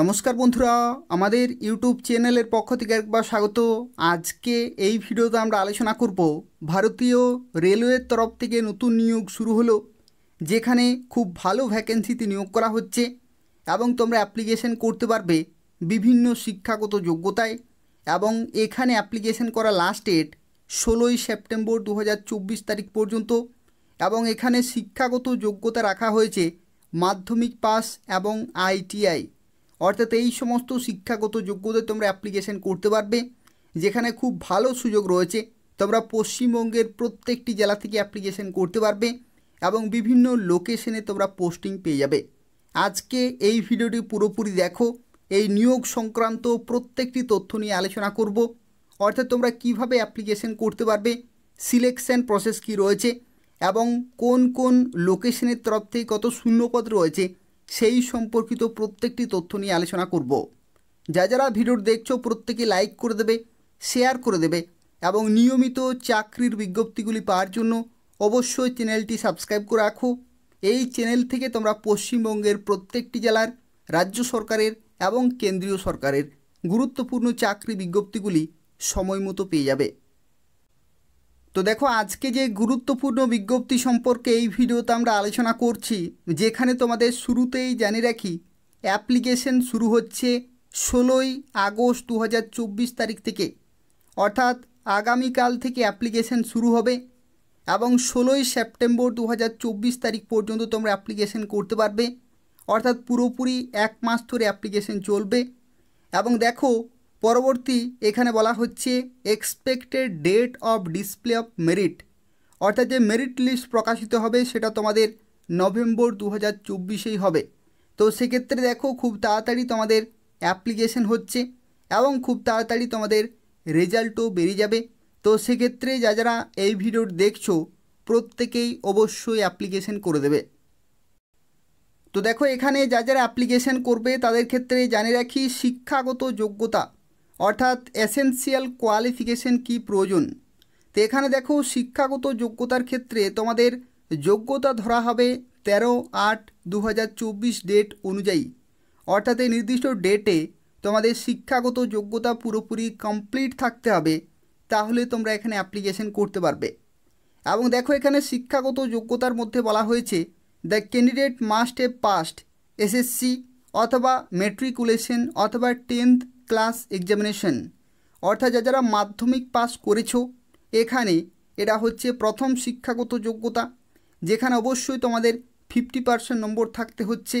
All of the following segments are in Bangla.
নমস্কার বন্ধুরা আমাদের ইউটিউব চ্যানেলের পক্ষ থেকে একবার স্বাগত আজকে এই ভিডিওতে আমরা আলোচনা করব ভারতীয় রেলওয়ের তরফ থেকে নতুন নিয়োগ শুরু হলো যেখানে খুব ভালো ভ্যাকেন্সিতে নিয়োগ করা হচ্ছে এবং তোমরা অ্যাপ্লিকেশন করতে পারবে বিভিন্ন শিক্ষাগত যোগ্যতায় এবং এখানে অ্যাপ্লিকেশন করা লাস্ট ডেট ষোলোই সেপ্টেম্বর দু তারিখ পর্যন্ত এবং এখানে শিক্ষাগত যোগ্যতা রাখা হয়েছে মাধ্যমিক পাস এবং আইটিআই অর্থাৎ এই সমস্ত শিক্ষাগত যোগ্যতায় তোমরা অ্যাপ্লিকেশান করতে পারবে যেখানে খুব ভালো সুযোগ রয়েছে তোমরা পশ্চিমবঙ্গের প্রত্যেকটি জেলা থেকে অ্যাপ্লিকেশান করতে পারবে এবং বিভিন্ন লোকেশনে তোমরা পোস্টিং পেয়ে যাবে আজকে এই ভিডিওটি পুরোপুরি দেখো এই নিয়োগ সংক্রান্ত প্রত্যেকটি তথ্য নিয়ে আলোচনা করব অর্থাৎ তোমরা কিভাবে অ্যাপ্লিকেশন করতে পারবে সিলেকশন প্রসেস কি রয়েছে এবং কোন কোন লোকেশনের তরফ থেকে কত শূন্যপদ রয়েছে সেই সম্পর্কিত প্রত্যেকটি তথ্য নিয়ে আলোচনা করব যা যারা ভিডিওর দেখছো প্রত্যেকে লাইক করে দেবে শেয়ার করে দেবে এবং নিয়মিত চাকরির বিজ্ঞপ্তিগুলি পাওয়ার জন্য অবশ্যই চ্যানেলটি সাবস্ক্রাইব করে রাখো এই চ্যানেল থেকে তোমরা পশ্চিমবঙ্গের প্রত্যেকটি জেলার রাজ্য সরকারের এবং কেন্দ্রীয় সরকারের গুরুত্বপূর্ণ চাকরি বিজ্ঞপ্তিগুলি সময় মতো পেয়ে যাবে তো দেখো আজকে যে গুরুত্বপূর্ণ বিজ্ঞপ্তি সম্পর্কে এই ভিডিওতে আমরা আলোচনা করছি যেখানে তোমাদের শুরুতেই জানিয়ে রাখি অ্যাপ্লিকেশন শুরু হচ্ছে ষোলোই আগস্ট দু তারিখ থেকে অর্থাৎ আগামীকাল থেকে অ্যাপ্লিকেশন শুরু হবে এবং ষোলোই সেপ্টেম্বর দু তারিখ পর্যন্ত তোমরা অ্যাপ্লিকেশন করতে পারবে অর্থাৎ পুরোপুরি এক মাস ধরে অ্যাপ্লিকেশন চলবে এবং দেখো পরবর্তী এখানে বলা হচ্ছে expected date of display of merit অর্থাৎ যে মেরিট লিস্ট প্রকাশিত হবে সেটা তোমাদের নভেম্বর দু হাজার চব্বিশেই হবে তো সেক্ষেত্রে দেখো খুব তাড়াতাড়ি তোমাদের অ্যাপ্লিকেশন হচ্ছে এবং খুব তাড়াতাড়ি তোমাদের রেজাল্টও বেরিয়ে যাবে তো সেক্ষেত্রে যা যারা এই ভিডিওর দেখছো প্রত্যেকেই অবশ্যই অ্যাপ্লিকেশন করে দেবে তো দেখো এখানে যা যারা অ্যাপ্লিকেশন করবে তাদের ক্ষেত্রে জানে রাখি শিক্ষাগত যোগ্যতা অর্থাৎ এসেন্সিয়াল কোয়ালিফিকেশন কি প্রয়োজন তো এখানে দেখো শিক্ষাগত যোগ্যতার ক্ষেত্রে তোমাদের যোগ্যতা ধরা হবে তেরো আট দু ডেট অনুযায়ী অর্থাৎ এই নির্দিষ্ট ডেটে তোমাদের শিক্ষাগত যোগ্যতা পুরোপুরি কমপ্লিট থাকতে হবে তাহলে তোমরা এখানে অ্যাপ্লিকেশন করতে পারবে এবং দেখো এখানে শিক্ষাগত যোগ্যতার মধ্যে বলা হয়েছে the candidate must a passed SSC অথবা ম্যাট্রিকুলেশন অথবা টেন্থ ক্লাস এক্সামিনেশন অর্থাৎ যা যারা মাধ্যমিক পাস করেছো এখানে এটা হচ্ছে প্রথম শিক্ষাগত যোগ্যতা যেখানে অবশ্যই তোমাদের ফিফটি পার্সেন্ট নম্বর থাকতে হচ্ছে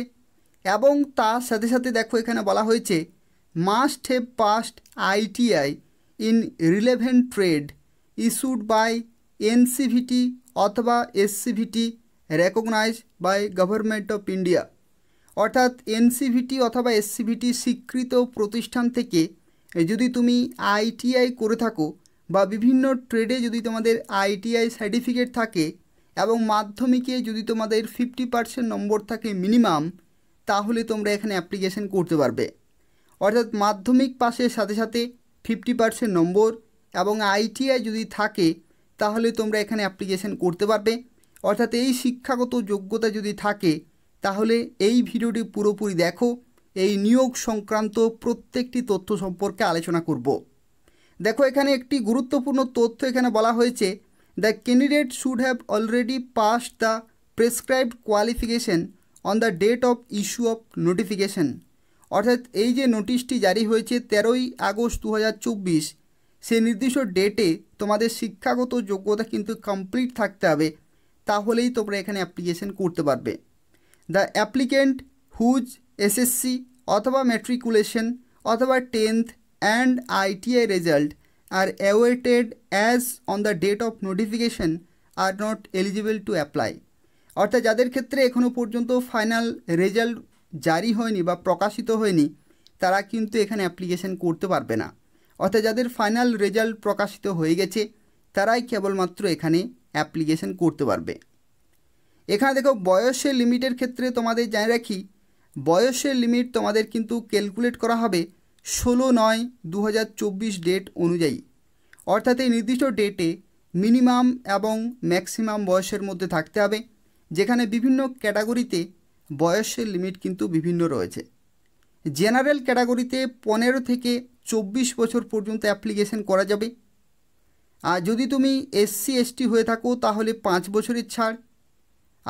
এবং তার সাথে সাথে দেখো এখানে বলা হয়েছে must have passed ITI in relevant trade issued by NCVT অথবা SCVT recognise by government of India অর্থাৎ এনসিভিটি অথবা এসসিভিটি স্বীকৃত প্রতিষ্ঠান থেকে যদি তুমি আইটিআই করে থাকো বা বিভিন্ন ট্রেডে যদি তোমাদের আইটিআই সার্টিফিকেট থাকে এবং মাধ্যমিকে যদি তোমাদের ফিফটি পার্সেন্ট নম্বর থাকে মিনিমাম তাহলে তোমরা এখানে অ্যাপ্লিকেশন করতে পারবে অর্থাৎ মাধ্যমিক পাশের সাথে সাথে ফিফটি পার্সেন্ট নম্বর এবং আইটিআই যদি থাকে তাহলে তোমরা এখানে অ্যাপ্লিকেশন করতে পারবে অর্থাৎ এই শিক্ষাগত যোগ্যতা যদি থাকে তাহলে এই ভিডিওটি পুরোপুরি দেখো এই নিয়োগ সংক্রান্ত প্রত্যেকটি তথ্য সম্পর্কে আলোচনা করব দেখো এখানে একটি গুরুত্বপূর্ণ তথ্য এখানে বলা হয়েছে the candidate should have already pass the prescribed qualification on the date of issue of notification অর্থাৎ এই যে নোটিশটি জারি হয়েছে তেরোই আগস্ট দু হাজার চব্বিশ সেই নির্দিষ্ট ডেটে তোমাদের শিক্ষাগত যোগ্যতা কিন্তু কমপ্লিট থাকতে হবে তাহলেই তোমরা এখানে অ্যাপ্লিকেশন করতে পারবে দ্য অ্যাপ্লিকেন্ট হুজ এসএসসি অথবা ম্যাট্রিকুলেশন অথবা tenth and ITI result are awaited as on the date of notification are not eligible to apply অর্থাৎ যাদের ক্ষেত্রে এখনও পর্যন্ত ফাইনাল রেজাল্ট জারি হয়নি বা প্রকাশিত হয়নি তারা কিন্তু এখানে অ্যাপ্লিকেশন করতে পারবে না অর্থাৎ যাদের ফাইনাল রেজাল্ট প্রকাশিত হয়ে গেছে তারাই কেবলমাত্র এখানে অ্যাপ্লিকেশন করতে পারবে এখানে দেখো বয়সের লিমিটের ক্ষেত্রে তোমাদের জানিয়ে রাখি বয়সের লিমিট তোমাদের কিন্তু ক্যালকুলেট করা হবে ষোলো নয় দু ডেট অনুযায়ী অর্থাৎ এই নির্দিষ্ট ডেটে মিনিমাম এবং ম্যাক্সিমাম বয়সের মধ্যে থাকতে হবে যেখানে বিভিন্ন ক্যাটাগরিতে বয়সের লিমিট কিন্তু বিভিন্ন রয়েছে জেনারেল ক্যাটাগরিতে পনেরো থেকে চব্বিশ বছর পর্যন্ত অ্যাপ্লিকেশন করা যাবে আর যদি তুমি এসসি এসটি হয়ে থাকো তাহলে পাঁচ বছরের ছাড়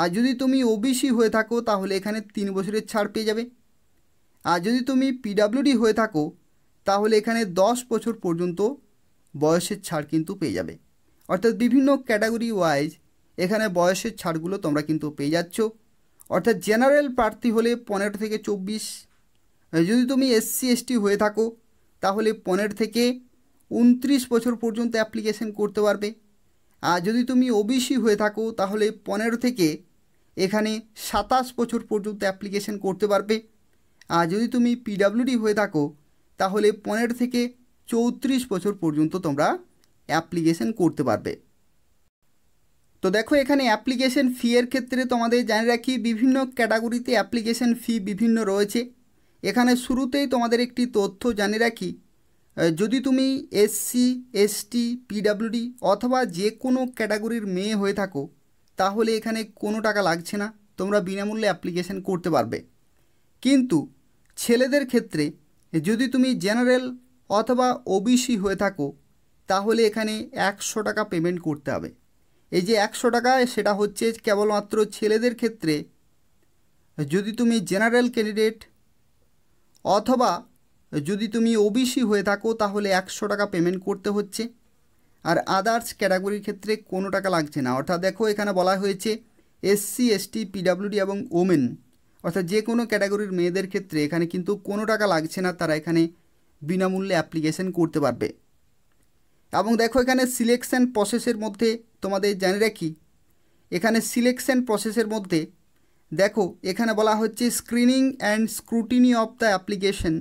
আর যদি তুমি ওবিসি হয়ে থাকো তাহলে এখানে তিন বছরের ছাড় পেয়ে যাবে আর যদি তুমি পিডাব্লিউডি হয়ে থাকো তাহলে এখানে দশ বছর পর্যন্ত বয়সের ছাড় কিন্তু পেয়ে যাবে অর্থাৎ বিভিন্ন ক্যাটাগরি ওয়াইজ এখানে বয়সের ছাড়গুলো তোমরা কিন্তু পেয়ে যাচ্ছ অর্থাৎ জেনারেল প্রার্থী হলে পনেরো থেকে চব্বিশ যদি তুমি এসসি এসটি হয়ে থাকো তাহলে পনেরো থেকে উনত্রিশ বছর পর্যন্ত অ্যাপ্লিকেশন করতে পারবে আর যদি তুমি ওবিসি হয়ে থাকো তাহলে পনেরো থেকে এখানে সাতাশ বছর পর্যন্ত অ্যাপ্লিকেশন করতে পারবে আর যদি তুমি পিডাব্লিউডি হয়ে থাকো তাহলে পনেরো থেকে চৌত্রিশ বছর পর্যন্ত তোমরা অ্যাপ্লিকেশন করতে পারবে তো দেখো এখানে অ্যাপ্লিকেশন ফি এর ক্ষেত্রে তোমাদের জানিয়ে রাখি বিভিন্ন ক্যাটাগরিতে অ্যাপ্লিকেশন ফি বিভিন্ন রয়েছে এখানে শুরুতেই তোমাদের একটি তথ্য জানিয়ে রাখি যদি তুমি এসসি এসটি পিডাব্লিউডি অথবা যে কোনো ক্যাটাগরির মেয়ে হয়ে থাকো তাহলে এখানে কোনো টাকা লাগছে না তোমরা বিনামূল্যে অ্যাপ্লিকেশান করতে পারবে কিন্তু ছেলেদের ক্ষেত্রে যদি তুমি জেনারেল অথবা ওবিসি হয়ে থাকো তাহলে এখানে একশো টাকা পেমেন্ট করতে হবে এই যে একশো টাকা সেটা হচ্ছে কেবলমাত্র ছেলেদের ক্ষেত্রে যদি তুমি জেনারেল ক্যান্ডিডেট অথবা যদি তুমি ওবিসি হয়ে থাকো তাহলে একশো টাকা পেমেন্ট করতে হচ্ছে আর আদার্স ক্যাটাগরির ক্ষেত্রে কোনো টাকা লাগছে না অর্থাৎ দেখো এখানে বলা হয়েছে এসসি এসটি পিডাব্লিউডি এবং ওমেন অর্থাৎ যে কোনো ক্যাটাগরির মেয়েদের ক্ষেত্রে এখানে কিন্তু কোনো টাকা লাগছে না তারা এখানে বিনামূল্যে অ্যাপ্লিকেশন করতে পারবে এবং দেখো এখানে সিলেকশন প্রসেসের মধ্যে তোমাদের জানে রাখি এখানে সিলেকশন প্রসেসের মধ্যে দেখো এখানে বলা হচ্ছে screening and scrutiny of the application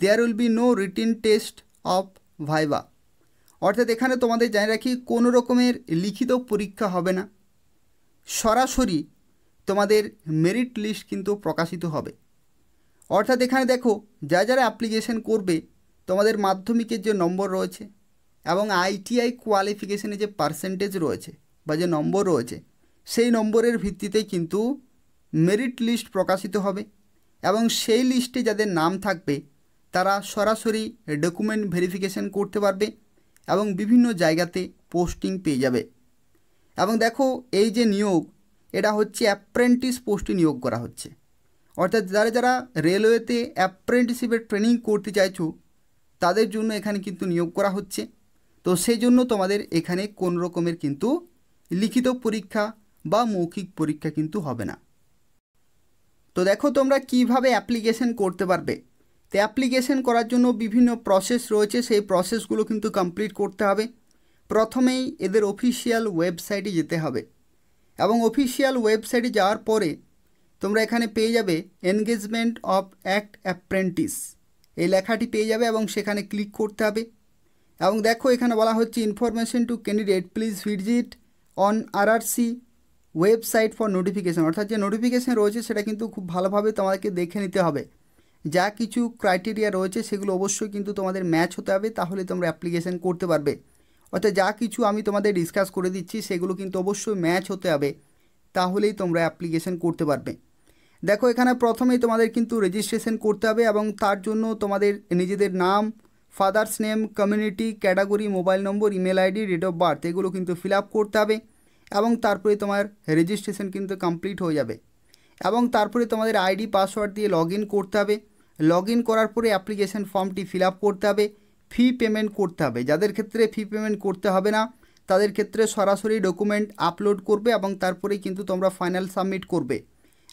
there will be no written test of viva অর্থাৎ এখানে তোমাদের জানিয়ে রাখি কোনো রকমের লিখিত পরীক্ষা হবে না সরাসরি তোমাদের মেরিট লিস্ট কিন্তু প্রকাশিত হবে অর্থাৎ এখানে দেখো যা যারা অ্যাপ্লিকেশন করবে তোমাদের মাধ্যমিকের যে নম্বর রয়েছে এবং আইটিআই কোয়ালিফিকেশানে যে পার্সেন্টেজ রয়েছে বা যে নম্বর রয়েছে সেই নম্বরের ভিত্তিতে কিন্তু মেরিট লিস্ট প্রকাশিত হবে এবং সেই লিস্টে যাদের নাম থাকবে তারা সরাসরি ডকুমেন্ট ভেরিফিকেশন করতে পারবে এবং বিভিন্ন জায়গাতে পোস্টিং পেয়ে যাবে এবং দেখো এই যে নিয়োগ এটা হচ্ছে অ্যাপ্রেন্টিস পোস্টে নিয়োগ করা হচ্ছে অর্থাৎ যারা যারা রেলওয়েতে অ্যাপ্রেন্টিসিপের ট্রেনিং করতে চাইছো তাদের জন্য এখানে কিন্তু নিয়োগ করা হচ্ছে তো সেই জন্য তোমাদের এখানে কোন রকমের কিন্তু লিখিত পরীক্ষা বা মৌখিক পরীক্ষা কিন্তু হবে না তো দেখো তোমরা কিভাবে অ্যাপ্লিকেশন করতে পারবে তো অ্যাপ্লিকেশন করার জন্য বিভিন্ন প্রসেস রয়েছে সেই প্রসেসগুলো কিন্তু কমপ্লিট করতে হবে প্রথমেই এদের অফিসিয়াল ওয়েবসাইটে যেতে হবে এবং অফিসিয়াল ওয়েবসাইটে যাওয়ার পরে তোমরা এখানে পেয়ে যাবে এনগেজমেন্ট অফ অ্যাক্ট অ্যাপ্রেন্টিস এই লেখাটি পেয়ে যাবে এবং সেখানে ক্লিক করতে হবে এবং দেখো এখানে বলা হচ্ছে information to candidate please visit on RRC website for notification অর্থাৎ যে নোটিফিকেশান রয়েছে সেটা কিন্তু খুব ভালোভাবে তোমাদেরকে দেখে নিতে হবে যা কিছু ক্রাইটেরিয়া রয়েছে সেগুলো অবশ্যই কিন্তু তোমাদের ম্যাচ হতে হবে তাহলে তোমরা অ্যাপ্লিকেশান করতে পারবে অর্থাৎ যা কিছু আমি তোমাদের ডিসকাস করে দিচ্ছি সেগুলো কিন্তু অবশ্যই ম্যাচ হতে হবে তাহলেই তোমরা অ্যাপ্লিকেশান করতে পারবে দেখো এখানে প্রথমেই তোমাদের কিন্তু রেজিস্ট্রেশন করতে হবে এবং তার জন্য তোমাদের নিজেদের নাম father's name community category mobile number email ID date of birth এগুলো কিন্তু ফিল আপ করতে হবে এবং তারপরে তোমার রেজিস্ট্রেশন কিন্তু কমপ্লিট হয়ে যাবে এবং তারপরে তোমাদের আইডি পাসওয়ার্ড দিয়ে লগ করতে হবে লগ করার পরে অ্যাপ্লিকেশান ফর্মটি ফিল করতে হবে ফি পেমেন্ট করতে হবে যাদের ক্ষেত্রে ফি পেমেন্ট করতে হবে না তাদের ক্ষেত্রে সরাসরি ডকুমেন্ট আপলোড করবে এবং তারপরে কিন্তু তোমরা ফাইনাল সাবমিট করবে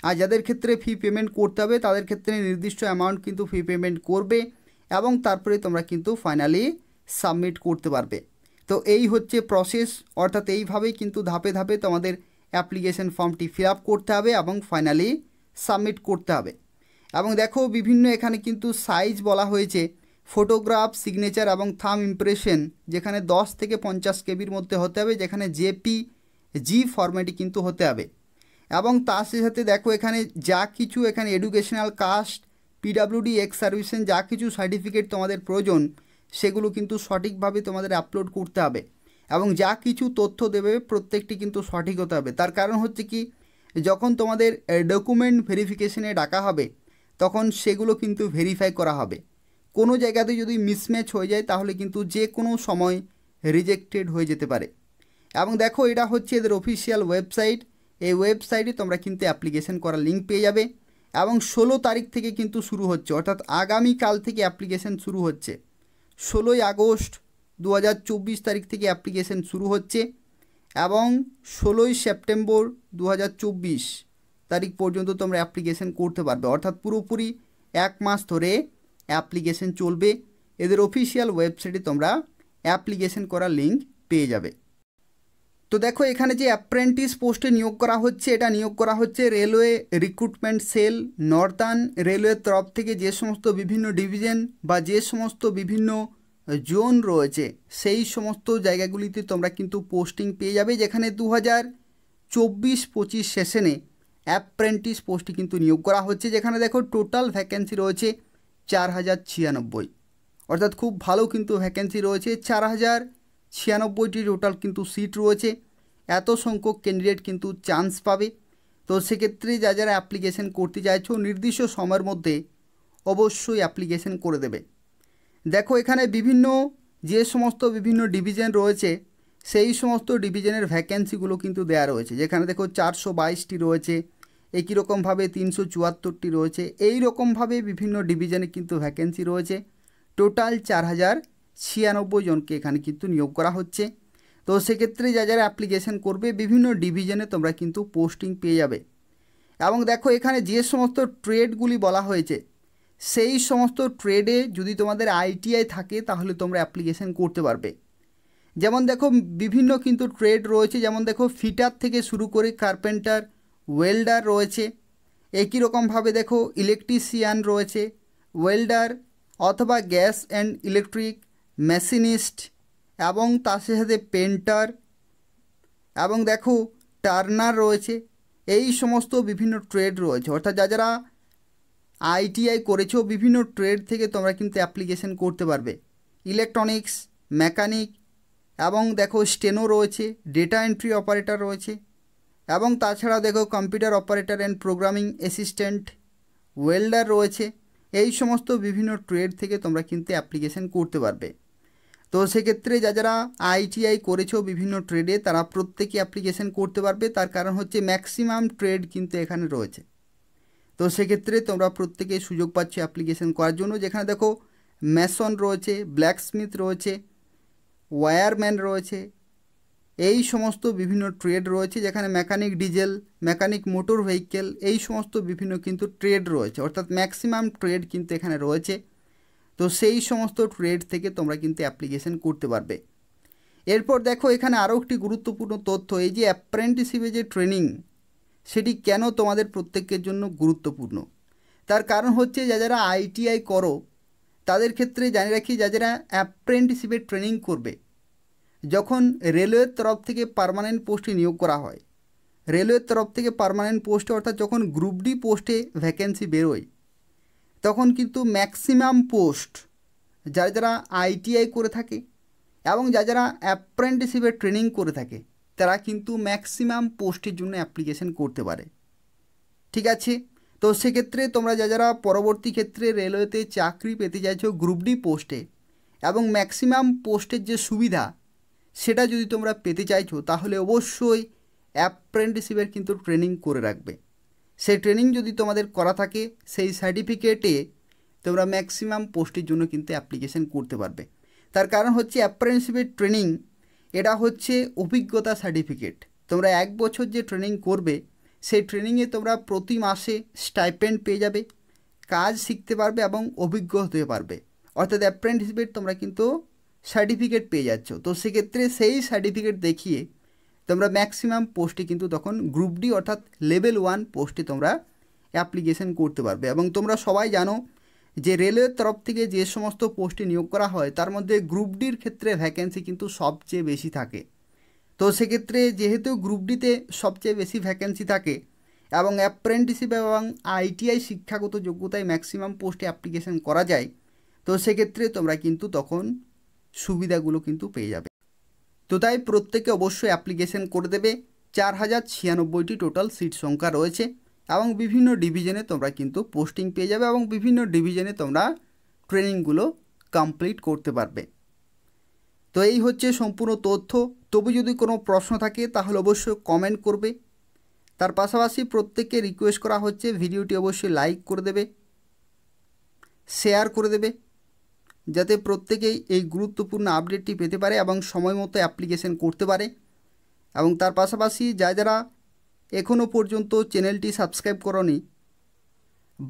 আর যাদের ক্ষেত্রে ফি পেমেন্ট করতে হবে তাদের ক্ষেত্রে নির্দিষ্ট অ্যামাউন্ট কিন্তু ফি পেমেন্ট করবে এবং তারপরে তোমরা কিন্তু ফাইনালি সাবমিট করতে পারবে তো এই হচ্ছে প্রসেস অর্থাৎ এইভাবেই কিন্তু ধাপে ধাপে তোমাদের অ্যাপ্লিকেশন ফর্মটি ফিল করতে হবে এবং ফাইনালি সাবমিট করতে হবে এবং দেখো বিভিন্ন এখানে কিন্তু সাইজ বলা হয়েছে ফটোগ্রাফ সিগনেচার এবং থাম ইমপ্রেশন যেখানে 10 থেকে পঞ্চাশ কেবির মধ্যে হতে হবে যেখানে জেপি জি ফরম্যাটে কিন্তু হতে হবে এবং তার সাথে দেখো এখানে যা কিছু এখানে educational caste PWD ex servicemen যা কিছু সার্টিফিকেট তোমাদের প্রয়োজন সেগুলো কিন্তু সঠিকভাবে তোমাদের আপলোড করতে হবে এবং যা কিছু তথ্য দেবে প্রত্যেকটি কিন্তু সঠিক হতে হবে তার কারণ হচ্ছে কি যখন তোমাদের ডকুমেন্ট ভেরিফিকেশনে ডাকা হবে তখন সেগুলো কিন্তু ভেরিফাই করা হবে কোনো জায়গাতে যদি মিসম্যাচ হয়ে যায় তাহলে কিন্তু যে কোনো সময় রিজেক্টেড হয়ে যেতে পারে এবং দেখো এটা হচ্ছে এদের অফিসিয়াল ওয়েবসাইট এই ওয়েবসাইটে তোমরা কিন্তু অ্যাপ্লিকেশন করার লিঙ্ক পেয়ে যাবে এবং ষোলো তারিখ থেকে কিন্তু শুরু হচ্ছে অর্থাৎ আগামীকাল থেকে অ্যাপ্লিকেশন শুরু হচ্ছে ষোলোই আগস্ট দু তারিখ থেকে অ্যাপ্লিকেশন শুরু হচ্ছে এবং ষোলোই সেপ্টেম্বর দু তারিখ পর্যন্ত তোমরা অ্যাপ্লিকেশন করতে পারবে অর্থাৎ পুরোপুরি এক মাস ধরে অ্যাপ্লিকেশন চলবে এদের অফিসিয়াল ওয়েবসাইটে তোমরা অ্যাপ্লিকেশন করার লিঙ্ক পেয়ে যাবে তো দেখো এখানে যে অ্যাপ্রেন্টিস পোস্টে নিয়োগ করা হচ্ছে এটা নিয়োগ করা হচ্ছে রেলওয়ে রিক্রুটমেন্ট সেল নর্দার্ন রেলওয়ের তরফ থেকে যে সমস্ত বিভিন্ন ডিভিজন বা যে সমস্ত বিভিন্ন জোন রয়েছে সেই সমস্ত জায়গাগুলিতে তোমরা কিন্তু পোস্টিং পেয়ে যাবে যেখানে দু হাজার চব্বিশ পঁচিশ সেশনে অ্যাপ্রেন্টিস পোস্টে কিন্তু নিয়োগ করা হচ্ছে যেখানে দেখো টোটাল ভ্যাকেন্সি রয়েছে চার হাজার ছিয়ানব্বই অর্থাৎ খুব ভালো কিন্তু ভ্যাকেন্সি রয়েছে চার হাজার ছিয়ানব্বইটি টোটাল কিন্তু সিট রয়েছে এত সংখ্যক ক্যান্ডিডেট কিন্তু চান্স পাবে তো সেক্ষেত্রে যা যারা অ্যাপ্লিকেশন করতে চাইছো নির্দিষ্ট সময়ের মধ্যে অবশ্যই অ্যাপ্লিকেশন করে দেবে দেখো এখানে বিভিন্ন যে সমস্ত বিভিন্ন ডিভিশন রয়েছে সেই সমস্ত ডিভিশনের ভ্যাকেন্সিগুলো কিন্তু দেয়া রয়েছে যেখানে দেখো চারশো বাইশটি রয়েছে একই রকমভাবে তিনশো চুয়াত্তরটি রয়েছে এই রকমভাবে বিভিন্ন ডিভিশনে কিন্তু ভ্যাকেন্সি রয়েছে টোটাল চার হাজার ছিয়ানব্বই জনকে এখানে কিন্তু নিয়োগ করা হচ্ছে তো সেক্ষেত্রে যা যারা অ্যাপ্লিকেশান করবে বিভিন্ন ডিভিশনে তোমরা কিন্তু পোস্টিং পেয়ে যাবে এবং দেখো এখানে যে সমস্ত ট্রেডগুলি বলা হয়েছে সেই সমস্ত ট্রেডে যদি তোমাদের আইটিআই থাকে তাহলে তোমরা অ্যাপ্লিকেশান করতে পারবে যেমন দেখো বিভিন্ন কিন্তু ট্রেড রয়েছে যেমন দেখো ফিটার থেকে শুরু করে কার্পেন্টার ওয়েল্ডার রয়েছে একই রকমভাবে দেখো ইলেকট্রিশিয়ান রয়েছে ওয়েল্ডার অথবা গ্যাস অ্যান্ড ইলেকট্রিক মেশিনিস্ট এবং তার সাথে পেন্টার এবং দেখো টার্নার রয়েছে এই সমস্ত বিভিন্ন ট্রেড রয়েছে অর্থাৎ যা যারা আইটিআই করেছো বিভিন্ন ট্রেড থেকে তোমরা কিন্তু অ্যাপ্লিকেশন করতে পারবে ইলেকট্রনিক্স মেকানিক এবং দেখো স্টেনো রয়েছে ডেটা এন্ট্রি অপারেটর রয়েছে এবং তাছাড়া দেখো computer operator and programming assistant welder রয়েছে এই সমস্ত বিভিন্ন ট্রেড থেকে তোমরা কিন্তু অ্যাপ্লিকেশন করতে পারবে তো সেক্ষেত্রে যা যারা আইটিআই করেছো বিভিন্ন ট্রেডে তারা প্রত্যেকে অ্যাপ্লিকেশন করতে পারবে তার কারণ হচ্ছে ম্যাক্সিমাম ট্রেড কিন্তু এখানে রয়েছে তো সেক্ষেত্রে তোমরা প্রত্যেকে সুযোগ পাচ্ছ অ্যাপ্লিকেশন করার জন্য যেখানে দেখো ম্যাসন রয়েছে ব্ল্যাকস্মিথ রয়েছে ওয়ারম্যান রয়েছে এই সমস্ত বিভিন্ন ট্রেড রয়েছে যেখানে mechanic diesel mechanic motor vehicle এই সমস্ত বিভিন্ন কিন্তু ট্রেড রয়েছে অর্থাৎ ম্যাক্সিমাম ট্রেড কিন্তু এখানে রয়েছে তো সেই সমস্ত ট্রেড থেকে তোমরা কিন্তু অ্যাপ্লিকেশন করতে পারবে এরপর দেখো এখানে আরও একটি গুরুত্বপূর্ণ তথ্য এই যে অ্যাপ্রেন্টিসিপে যে ট্রেনিং সেটি কেন তোমাদের প্রত্যেকের জন্য গুরুত্বপূর্ণ তার কারণ হচ্ছে যা যারা আইটিআই করো তাদের ক্ষেত্রে জানিয়ে রাখি যা যারা অ্যাপ্রেন্টিসিপের ট্রেনিং করবে যখন রেলওয়ের তরফ থেকে পারমানেন্ট পোস্টে নিয়োগ করা হয় রেলওয়ের তরফ থেকে পারমানেন্ট পোস্টে অর্থাৎ যখন গ্রুপ ডি পোস্টে ভ্যাকেন্সি বেরোয় তখন কিন্তু ম্যাক্সিমাম পোস্ট যারা যারা আইটিআই করে থাকে এবং যা যারা অ্যাপ্রেন্টিসিপের ট্রেনিং করে থাকে তারা কিন্তু ম্যাক্সিমাম পোস্টের জন্য অ্যাপ্লিকেশন করতে পারে ঠিক আছে তো সেক্ষেত্রে তোমরা যা যারা পরবর্তী ক্ষেত্রে রেলওয়েতে চাকরি পেতে চাইছো গ্রুপ ডি পোস্টে এবং ম্যাক্সিমাম পোস্টের যে সুবিধা সেটা যদি তোমরা পেতে চাইছো তাহলে অবশ্যই অ্যাপ্রেন্টিসিপের কিন্তু ট্রেনিং করে রাখবে সেই ট্রেনিং যদি তোমাদের করা থাকে সেই সার্টিফিকেটে তোমরা ম্যাক্সিমাম পোস্টের জন্য কিন্তু অ্যাপ্লিকেশান করতে পারবে তার কারণ হচ্ছে অ্যাপ্রেন্টিসিপের ট্রেনিং এটা হচ্ছে অভিজ্ঞতা সার্টিফিকেট তোমরা এক বছর যে ট্রেনিং করবে সেই ট্রেনিংয়ে তোমরা প্রতি মাসে স্টাইপেন্ড পেয়ে যাবে কাজ শিখতে পারবে এবং অভিজ্ঞ হতে পারবে অর্থাৎ অ্যাপ্রেন্টিসশিপের তোমরা কিন্তু সার্টিফিকেট পেয়ে যাচ্ছ তো সেক্ষেত্রে সেই সার্টিফিকেট দেখিয়ে তোমরা ম্যাক্সিমাম পোস্টে কিন্তু তখন গ্রুপ ডি অর্থাৎ লেভেল ওয়ান পোস্টে তোমরা অ্যাপ্লিকেশন করতে পারবে এবং তোমরা সবাই জানো যে রেলওয়ের তরফ থেকে যে সমস্ত পোস্টে নিয়োগ করা হয় তার মধ্যে গ্রুপ ডির ক্ষেত্রে ভ্যাকেন্সি কিন্তু সবচেয়ে বেশি থাকে তো সেক্ষেত্রে যেহেতু গ্রুপ ডিতে সবচেয়ে বেশি ভ্যাকেন্সি থাকে এবং অ্যাপ্রেন্টিসিপ এবং আইটিআই শিক্ষাগত যোগ্যতায় ম্যাক্সিমাম পোস্টে অ্যাপ্লিকেশন করা যায় তো সেক্ষেত্রে তোমরা কিন্তু তখন সুবিধাগুলো কিন্তু পেয়ে যাবে তো তাই প্রত্যেকে অবশ্যই অ্যাপ্লিকেশন করে দেবে চার হাজার ছিয়ানব্বইটি টোটাল সিট সংখ্যা রয়েছে এবং বিভিন্ন ডিভিশনে তোমরা কিন্তু পোস্টিং পেয়ে যাবে এবং বিভিন্ন ডিভিশনে তোমরা ট্রেনিংগুলো কমপ্লিট করতে পারবে তো এই হচ্ছে সম্পূর্ণ তথ্য তবু যদি কোনো প্রশ্ন থাকে তাহলে অবশ্যই কমেন্ট করবে তার পাশাপাশি প্রত্যেককে রিকোয়েস্ট করা হচ্ছে ভিডিওটি অবশ্যই লাইক করে দেবে শেয়ার করে দেবে যাতে প্রত্যেকেই এই গুরুত্বপূর্ণ আপডেটটি পেতে পারে এবং সময় মতো অ্যাপ্লিকেশন করতে পারে এবং তার পাশাপাশি যা যারা এখনও পর্যন্ত চ্যানেলটি সাবস্ক্রাইব করনি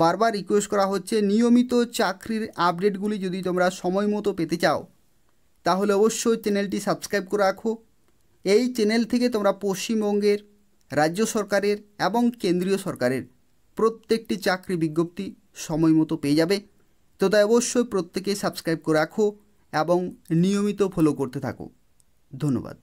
বারবার রিকোয়েস্ট করা হচ্ছে নিয়মিত চাকরির আপডেটগুলি যদি তোমরা সময় মতো পেতে চাও তাহলে অবশ্যই চ্যানেলটি সাবস্ক্রাইব করে রাখো এই চ্যানেল থেকে তোমরা পশ্চিমবঙ্গের রাজ্য সরকারের এবং কেন্দ্রীয় সরকারের প্রত্যেকটি চাকরি বিজ্ঞপ্তি সময় মতো পেয়ে যাবে তো তাই অবশ্যই প্রত্যেকেই সাবস্ক্রাইব করে রাখো এবং নিয়মিত ফলো করতে থাকো ধন্যবাদ